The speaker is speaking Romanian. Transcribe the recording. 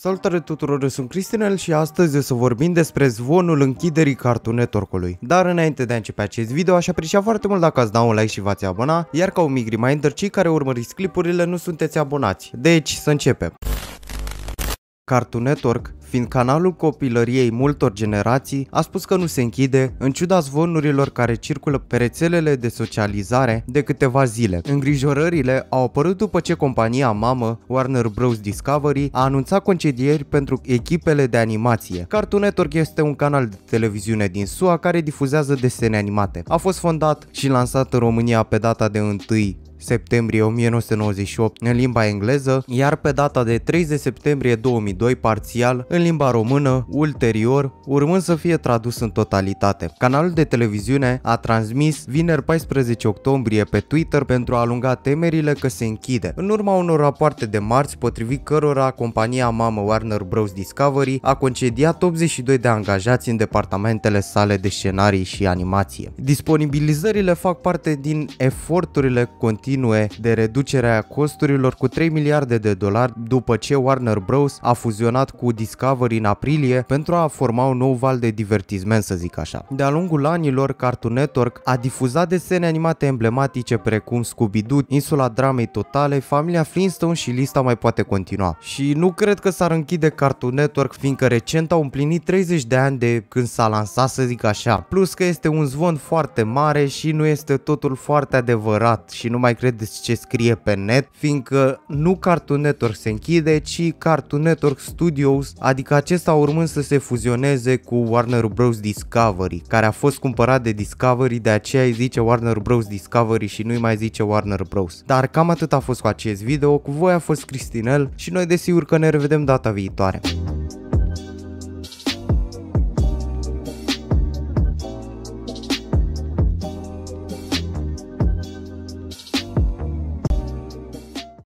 Salutare tuturor, eu sunt Cristinel și astăzi o să vorbim despre zvonul închiderii Cartoon Network-ului. Dar înainte de a începe acest video, aș aprecia foarte mult dacă ați da un like și v-ați abona, iar ca un mic reminder, cei care urmăriți clipurile nu sunteți abonați. Deci, să începem! Cartoon Network, fiind canalul copilăriei multor generații, a spus că nu se închide, în ciuda zvonurilor care circulă pe rețelele de socializare de câteva zile. Îngrijorările au apărut după ce compania mamă, Warner Bros. Discovery, a anunțat concedieri pentru echipele de animație. Cartoon Network este un canal de televiziune din SUA care difuzează desene animate. A fost fondat și lansat în România pe data de 1 septembrie 1998 în limba engleză, iar pe data de 30 septembrie 2002 parțial în limba română, ulterior, urmând să fie tradus în totalitate. Canalul de televiziune a transmis vineri 14 octombrie pe Twitter pentru a alunga temerile că se închide, în urma unor rapoarte de marți potrivit cărora compania mamă Warner Bros. Discovery a concediat 82 de angajați în departamentele sale de scenarii și animație. Disponibilizările fac parte din eforturile continue continue de reducerea costurilor cu 3 miliarde de dolari după ce Warner Bros. a fuzionat cu Discovery în aprilie pentru a forma un nou val de divertisment, să zic așa. De-a lungul anilor, Cartoon Network a difuzat desene animate emblematice precum Scooby-Doo, Insula Dramei Totale, Familia Flintstone și lista mai poate continua. Și nu cred că s-ar închide Cartoon Network, fiindcă recent au împlinit 30 de ani de când s-a lansat, să zic așa. Plus că este un zvon foarte mare și nu este totul foarte adevărat și numai credeți ce scrie pe net, fiindcă nu Cartoon Network se închide, ci Cartoon Network Studios, adică acesta urmând să se fuzioneze cu Warner Bros. Discovery, care a fost cumpărat de Discovery, de aceea îi zice Warner Bros. Discovery și nu-i mai zice Warner Bros. Dar cam atât a fost cu acest video, cu voi a fost Cristinel și noi desigur că ne revedem data viitoare.